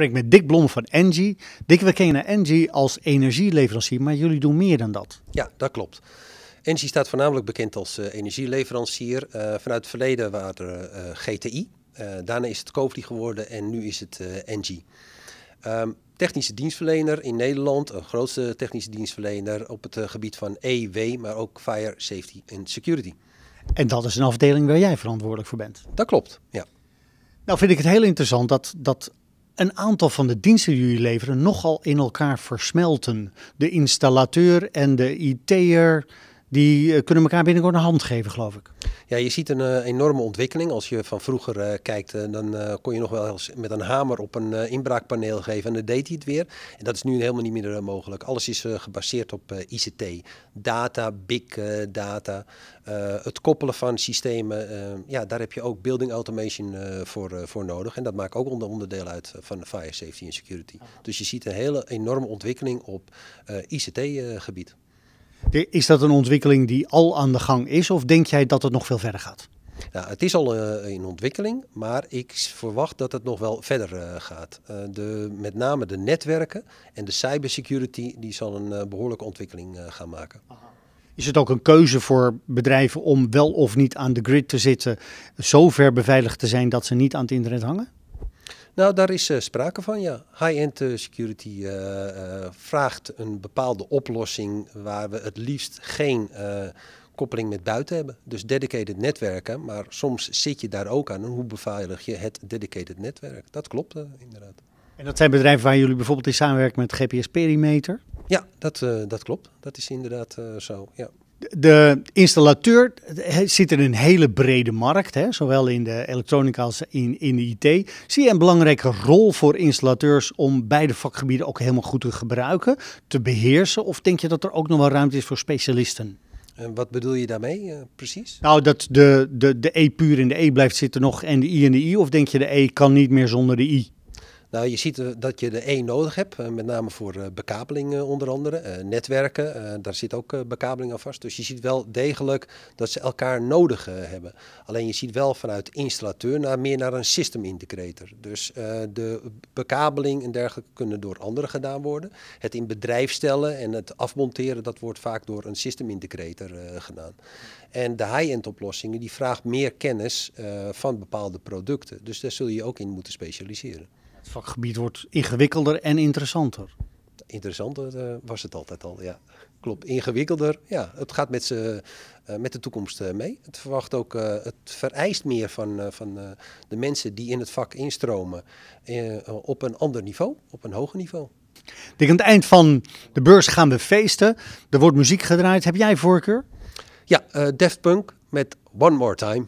gesprek met Dick Blom van Engie. Dick, we kennen Engie als energieleverancier, maar jullie doen meer dan dat. Ja, dat klopt. Engie staat voornamelijk bekend als eh, energieleverancier. Eh, vanuit het verleden waren er eh, GTI, daarna is het Covli geworden en nu is het Engie. Ehm, technische dienstverlener in Nederland, een grootste technische dienstverlener op het gebied van EW, maar ook Fire Safety en Security. En dat is een afdeling waar jij verantwoordelijk voor bent. Dat klopt, ja. Nou vind ik het heel interessant dat, dat een aantal van de diensten die jullie leveren nogal in elkaar versmelten. De installateur en de IT'er die eh, kunnen elkaar binnenkort een hand geven, geloof ik. Ja, je ziet een eh, enorme ontwikkeling. Als je van vroeger eh, kijkt, dan kon je nog wel eens met een hamer op een inbraakpaneel geven en dan deed hij het weer. En dat is nu helemaal niet meer mogelijk. Alles is gebaseerd op ICT. Data, big data, het koppelen van systemen. ja, daar heb je ook building automation voor, voor nodig. En dat maakt ook onderdeel uit van fire safety en security. Dus je ziet een hele enorme ontwikkeling op ICT-gebied. Is dat een ontwikkeling die al aan de gang is of denk jij dat het nog veel verder gaat? Nou, het is al een eh, in ontwikkeling, maar ik verwacht dat het nog wel verder eh, gaat. Eh, de, met name de netwerken en de cybersecurity, die zal een behoorlijke ontwikkeling gaan maken. Is het ook een keuze voor bedrijven om wel of niet aan de grid te zitten, zo ver beveiligd te zijn dat ze niet aan het internet hangen? Nou, daar is eh, sprake van, ja. High-end eh, security eh, vraagt een bepaalde oplossing waar we het liefst geen koppeling met buiten hebben. Dus dedicated netwerken, maar soms zit je daar ook aan. Hoe beveilig je het dedicated netwerk? Dat klopt inderdaad. En dat zijn bedrijven waar jullie bijvoorbeeld in samenwerken met GPS Perimeter? Ja, dat, dat klopt. Dat is inderdaad zo, ja. De installateur zit in een hele brede markt, hè, zowel in de elektronica als in, in de IT. Zie je een belangrijke rol voor installateurs om beide vakgebieden ook helemaal goed te gebruiken, te beheersen? Of denk je dat er ook nog wel ruimte is voor specialisten? En wat bedoel je daarmee eh, precies? Nou, dat de, de, de E puur in de E blijft zitten nog en de I en de I. Of denk je de E kan niet meer zonder de I? Nou, je ziet eh, dat je de één nodig hebt, eh, met name voor eh, bekabeling onder andere, netwerken, daar zit ook bekabeling aan vast. Dus je ziet wel degelijk dat ze elkaar nodig hebben. Alleen je ziet wel vanuit installateur naar meer naar een system integrator. Dus de bekabeling en dergelijke kunnen door anderen gedaan worden. Het in bedrijf stellen en het afmonteren, dat wordt vaak door een system integrator gedaan. En de high-end oplossingen, die vraagt meer kennis van bepaalde producten. Dus daar zul je ook in moeten specialiseren. Het vakgebied wordt ingewikkelder en interessanter. Interessanter eh, was het altijd al, ja. Klopt, ingewikkelder. Ja, het gaat met, ze, eh, met de toekomst eh, mee. Het, verwacht ook, het vereist meer van, van de mensen die in het vak instromen op een ander niveau, op een hoger niveau. Ik aan het eind van de beurs gaan we feesten. Er wordt muziek gedraaid. Heb jij voorkeur? Ja, Deft Punk met One More Time.